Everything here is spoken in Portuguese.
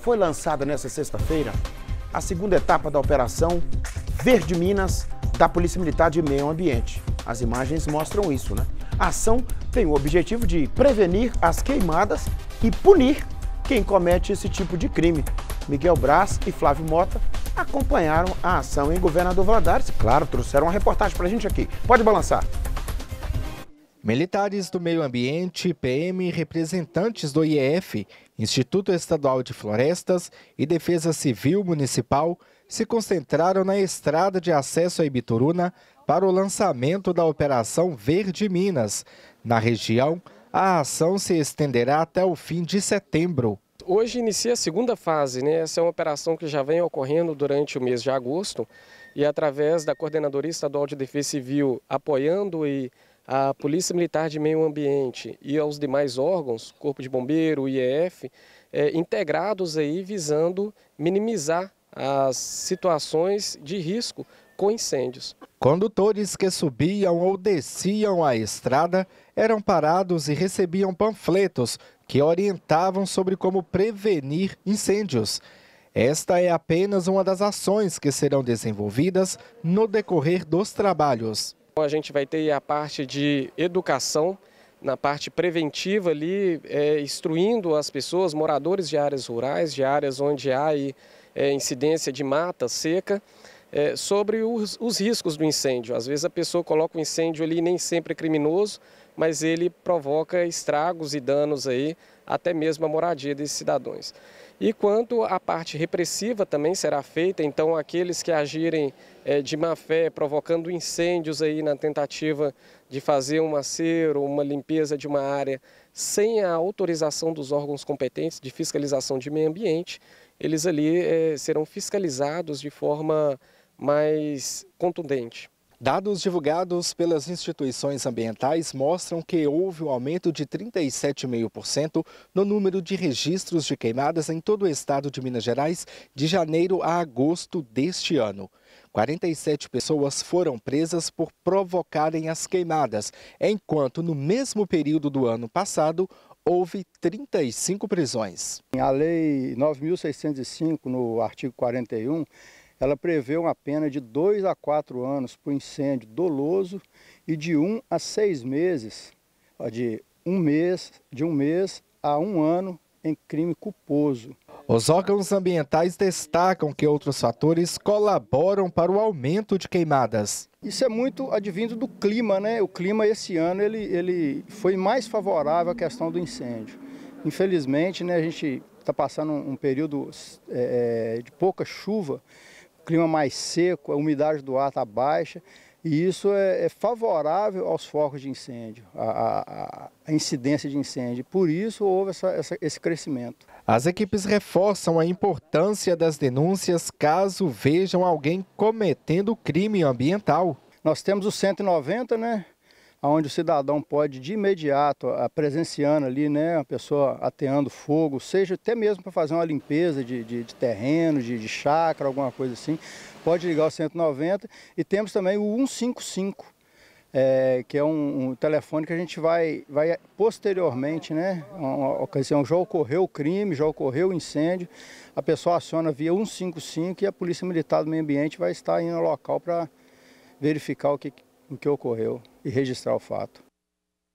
foi lançada nesta sexta-feira a segunda etapa da operação Verde Minas da Polícia Militar de Meio Ambiente. As imagens mostram isso, né? A ação tem o objetivo de prevenir as queimadas e punir quem comete esse tipo de crime. Miguel Braz e Flávio Mota acompanharam a ação em Governador Valadares. Claro, trouxeram uma reportagem para a gente aqui. Pode balançar. Militares do meio ambiente, PM e representantes do IEF Instituto Estadual de Florestas e Defesa Civil Municipal se concentraram na estrada de acesso a Ibituruna para o lançamento da Operação Verde Minas. Na região, a ação se estenderá até o fim de setembro. Hoje inicia a segunda fase, né? essa é uma operação que já vem ocorrendo durante o mês de agosto e é através da Coordenadoria Estadual de Defesa Civil apoiando e à Polícia Militar de Meio Ambiente e aos demais órgãos, Corpo de Bombeiro, IEF, é, integrados aí visando minimizar as situações de risco com incêndios. Condutores que subiam ou desciam a estrada eram parados e recebiam panfletos que orientavam sobre como prevenir incêndios. Esta é apenas uma das ações que serão desenvolvidas no decorrer dos trabalhos. Então, a gente vai ter a parte de educação, na parte preventiva ali, é, instruindo as pessoas, moradores de áreas rurais, de áreas onde há aí, é, incidência de mata, seca, é, sobre os, os riscos do incêndio. Às vezes a pessoa coloca o incêndio ali, nem sempre é criminoso, mas ele provoca estragos e danos aí até mesmo a moradia desses cidadãos. E quanto à parte repressiva também será feita, então aqueles que agirem é, de má fé, provocando incêndios aí na tentativa de fazer um acero, uma limpeza de uma área sem a autorização dos órgãos competentes de fiscalização de meio ambiente, eles ali é, serão fiscalizados de forma mais contundente. Dados divulgados pelas instituições ambientais mostram que houve um aumento de 37,5% no número de registros de queimadas em todo o estado de Minas Gerais de janeiro a agosto deste ano. 47 pessoas foram presas por provocarem as queimadas, enquanto no mesmo período do ano passado houve 35 prisões. A Lei 9.605, no artigo 41, ela prevê uma pena de 2 a 4 anos por incêndio doloso e de 1 um a 6 meses, de um mês, de um mês a um ano em crime culposo. Os órgãos ambientais destacam que outros fatores colaboram para o aumento de queimadas. Isso é muito advindo do clima, né? O clima esse ano ele, ele foi mais favorável à questão do incêndio. Infelizmente, né, a gente está passando um, período é, é, de pouca chuva clima mais seco, a umidade do ar está baixa, e isso é, é, favorável aos focos de incêndio, à, incidência de incêndio. Por isso houve essa, essa, esse crescimento. As equipes reforçam a importância das denúncias caso vejam alguém cometendo crime ambiental. Nós temos o 190, né? onde o cidadão pode de imediato, presenciando ali, né, a pessoa ateando fogo, seja até mesmo para fazer uma limpeza de, de, de terreno, de, de chácara, alguma coisa assim, pode ligar o 190 e temos também o 155, é, que é um, um, telefone que a gente vai, vai posteriormente, né? Uma ocasião já ocorreu o crime, já ocorreu o incêndio, a pessoa aciona via 155 e a Polícia Militar do Meio Ambiente vai estar indo ao local para verificar o que, o que ocorreu e registrar o fato.